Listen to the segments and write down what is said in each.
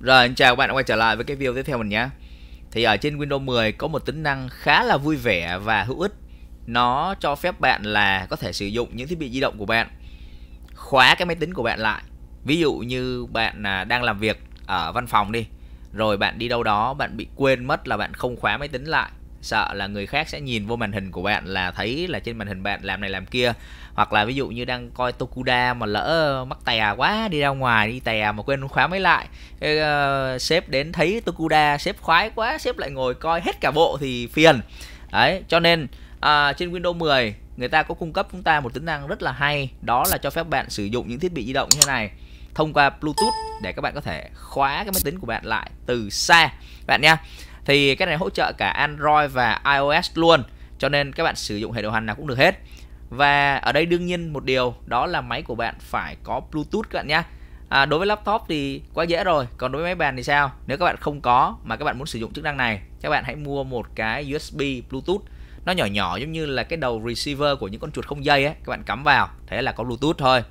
Rồi anh chào các bạn đã quay trở lại với cái video tiếp theo mình nhé Thì ở trên Windows 10 có một tính năng khá là vui vẻ và hữu ích Nó cho phép bạn là có thể sử dụng những thiết bị di động của bạn Khóa cái máy tính của bạn lại Ví dụ như bạn à, đang làm việc ở văn phòng đi Rồi bạn đi đâu đó bạn bị quên mất là bạn không khóa máy tính lại sợ là người khác sẽ nhìn vô màn hình của bạn là thấy là trên màn hình bạn làm này làm kia hoặc là ví dụ như đang coi Tokuda mà lỡ mắc tè quá đi ra ngoài đi tè mà quên khóa máy lại Ê, uh, ờ, sếp đến thấy Tokuda sếp khoái quá sếp lại ngồi coi hết cả bộ thì phiền đấy cho nên à, trên Windows 10 người ta có cung cấp chúng ta một tính năng rất là hay đó là cho phép bạn sử dụng những thiết bị di động như thế này thông qua Bluetooth để các bạn có thể khóa cái máy tính của bạn lại từ xa bạn nha thì cái này hỗ trợ cả Android và iOS luôn cho nên các bạn sử dụng hệ điều hành nào cũng được hết và ở đây đương nhiên một điều đó là máy của bạn phải có Bluetooth các bạn nhé à, đối với laptop thì quá dễ rồi còn đối với máy bàn thì sao nếu các bạn không có mà các bạn muốn sử dụng chức năng này các bạn hãy mua một cái USB Bluetooth nó nhỏ nhỏ giống như là cái đầu receiver của những con chuột không dây ấy các bạn cắm vào thế là có Bluetooth thôi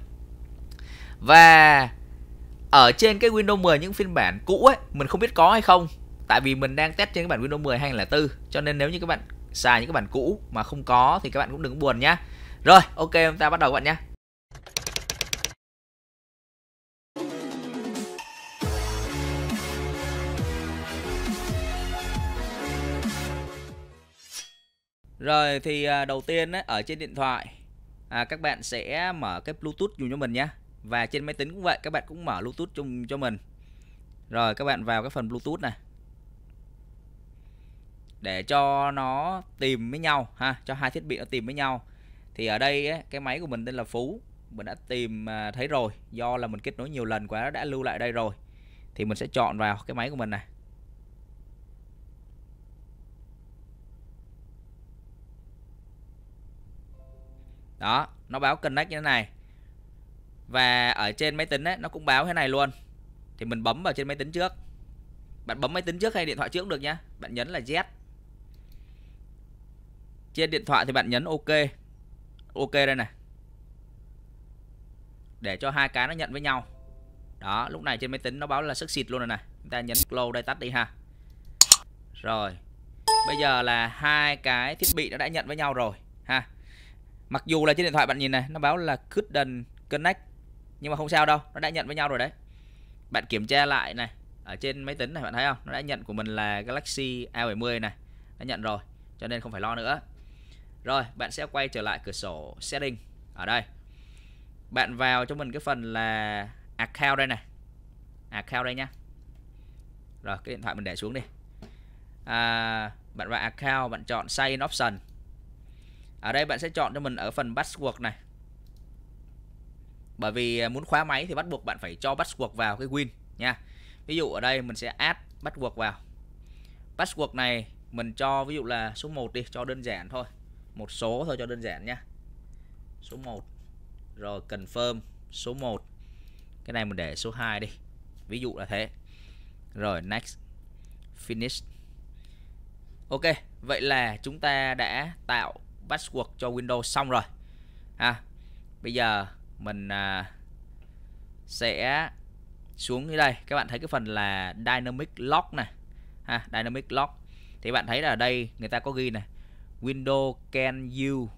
và ở trên cái Windows 10 những phiên bản cũ ấy mình không biết có hay không tại vì mình đang test trên các bản Windows 10 hay là 4 cho nên nếu như các bạn xài những cái bản cũ mà không có thì các bạn cũng đừng buồn nhá rồi ok chúng ta bắt đầu các bạn nhé Rồi thì à, đầu tiên ấy, ở trên điện thoại à, các bạn sẽ mở cái Bluetooth dùng cho mình nhé và trên máy tính cũng vậy các bạn cũng mở Bluetooth chung cho mình rồi các bạn vào cái phần Bluetooth này để cho nó tìm với nhau ha cho hai thiết bị nó tìm với nhau thì ở đây ấy, cái máy của mình tên là Phú mình đã tìm à, thấy rồi do là mình kết nối nhiều lần quá đã lưu lại đây rồi thì mình sẽ chọn vào cái máy của mình này đó nó báo connect như thế này và ở trên máy tính ấy, nó cũng báo thế này luôn thì mình bấm vào trên máy tính trước bạn bấm máy tính trước hay điện thoại trước cũng được nhá bạn nhấn là Z trên điện thoại thì bạn nhấn ok ok đây này để cho hai cái nó nhận với nhau đó lúc này trên máy tính nó báo là sức xịt luôn rồi nè chúng ta nhấn close đây tắt đi ha rồi bây giờ là hai cái thiết bị nó đã nhận với nhau rồi ha mặc dù là trên điện thoại bạn nhìn này nó báo là couldn't connect nhưng mà không sao đâu nó đã nhận với nhau rồi đấy bạn kiểm tra lại này ở trên máy tính này bạn thấy không nó đã nhận của mình là Galaxy A70 này đã nhận rồi cho nên không phải lo nữa rồi, bạn sẽ quay trở lại cửa sổ setting ở đây. Bạn vào cho mình cái phần là account đây này. Account đây nhá Rồi, cái điện thoại mình để xuống đi. À, bạn vào account, bạn chọn sign option. Ở đây bạn sẽ chọn cho mình ở phần password này. Bởi vì à, muốn khóa máy thì bắt buộc bạn phải cho password vào cái win nha. Ví dụ ở đây mình sẽ add password vào. Password này mình cho ví dụ là số 1 đi, cho đơn giản thôi một số thôi cho đơn giản nhá số 1 rồi confirm số 1 cái này mình để số 2 đi ví dụ là thế rồi next finish ok vậy là chúng ta đã tạo password cho Windows xong rồi ha, bây giờ mình à, sẽ xuống dưới đây các bạn thấy cái phần là dynamic lock này ha dynamic lock thì bạn thấy là ở đây người ta có ghi này Windows can you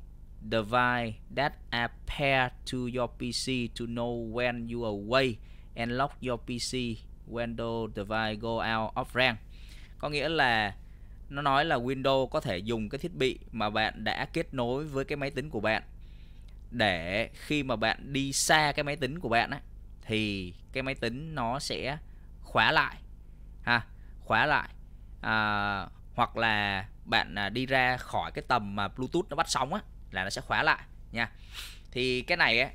device that appear to your PC to know when you are away and lock your PC when the device go out of RAM. Có nghĩa là nó nói là Windows có thể dùng cái thiết bị mà bạn đã kết nối với cái máy tính của bạn để khi mà bạn đi xa cái máy tính của bạn á thì cái máy tính nó sẽ khóa lại ha khóa lại à, hoặc là bạn à, đi ra khỏi cái tầm mà Bluetooth nó bắt sóng á là nó sẽ khóa lại nha thì cái này ấy,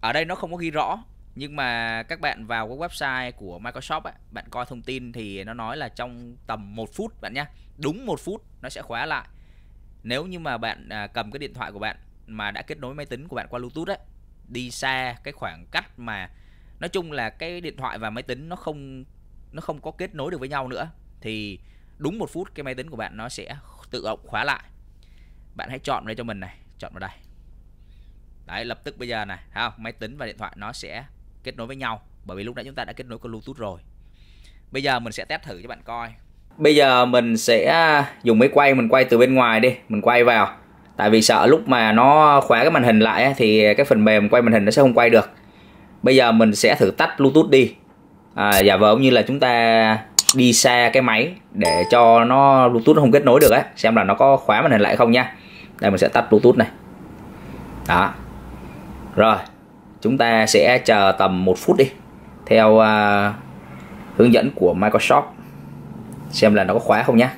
ở đây nó không có ghi rõ nhưng mà các bạn vào cái website của Microsoft ấy, bạn coi thông tin thì nó nói là trong tầm 1 phút bạn nhá đúng một phút nó sẽ khóa lại nếu như mà bạn à, cầm cái điện thoại của bạn mà đã kết nối máy tính của bạn qua Bluetooth ấy, đi xa cái khoảng cách mà nói chung là cái điện thoại và máy tính nó không nó không có kết nối được với nhau nữa thì đúng một phút cái máy tính của bạn nó sẽ tự động khóa lại bạn hãy chọn đây cho mình này chọn vào đây đấy lập tức bây giờ này thấy không máy tính và điện thoại nó sẽ kết nối với nhau bởi vì lúc nãy chúng ta đã kết nối qua bluetooth rồi bây giờ mình sẽ test thử cho bạn coi bây giờ mình sẽ à, dùng máy quay mình quay từ bên ngoài đi mình quay vào tại vì sợ lúc mà nó khóa cái màn hình lại thì cái phần mềm quay màn hình nó sẽ không quay được bây giờ mình sẽ thử tắt bluetooth đi à, giả vờ như là chúng ta đi xa cái máy để cho nó bluetooth nó không kết nối được á, xem là nó có khóa màn hình lại không nha đây mình sẽ tắt bluetooth này đó rồi chúng ta sẽ chờ tầm một phút đi theo uh, hướng dẫn của Microsoft xem là nó có khóa không nhé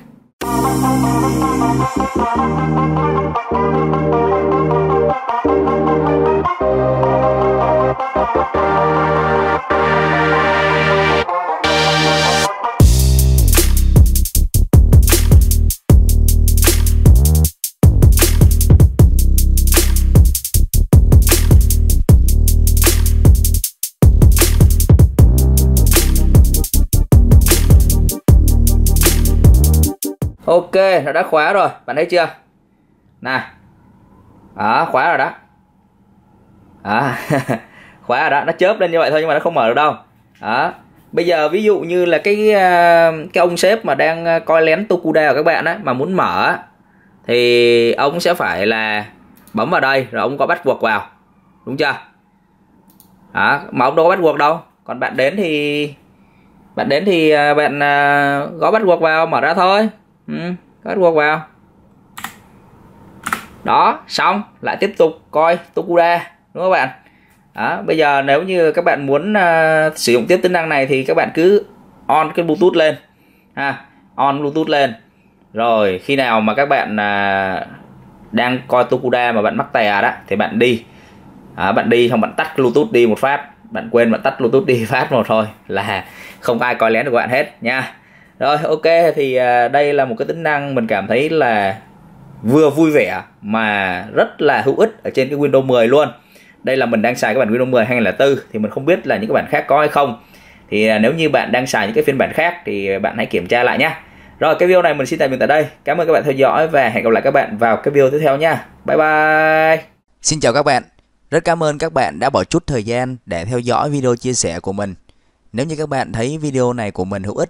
ok nó đã khóa rồi bạn thấy chưa Nào, đó khóa rồi đó đó khóa rồi đó nó chớp lên như vậy thôi nhưng mà nó không mở được đâu đó bây giờ ví dụ như là cái ờ, cái ông sếp mà đang ờ, coi lén Tokuda của các bạn á mà muốn mở thì ông sẽ phải là bấm vào đây rồi ông có bắt buộc vào đúng chưa đó mà ông đâu có bắt buộc đâu còn bạn đến thì bạn đến thì ờ, bạn gõ bắt buộc vào mở ra thôi ừ, hết vào đó xong lại tiếp tục coi Tokuda đúng không bạn đó, bây giờ nếu như các bạn muốn uh, sử dụng tiếp tính năng này thì các bạn cứ on cái bluetooth lên ha on bluetooth lên rồi khi nào mà các bạn uh, đang coi Tokuda mà bạn mắc tè đó thì bạn đi à, bạn đi xong bạn tắt bluetooth đi một phát bạn quên bạn tắt bluetooth đi phát một thôi là không ai coi lén được bạn hết nha rồi ok thì à, đây là một cái tính năng mình cảm thấy là vừa vui vẻ mà rất là hữu ích ở trên cái Windows 10 luôn đây là mình đang xài cái bản Windows 10 2004 thì mình không biết là những cái bản khác có hay không thì à, nếu như bạn đang xài những cái phiên bản khác thì bạn hãy kiểm tra lại nhé rồi cái video này mình xin tạm biệt tại đây cảm ơn các bạn theo dõi và hẹn gặp lại các bạn vào cái video tiếp theo nha bye bye xin chào các bạn rất cảm ơn các bạn đã bỏ chút thời gian để theo dõi video chia sẻ của mình nếu như các bạn thấy video này của mình hữu ích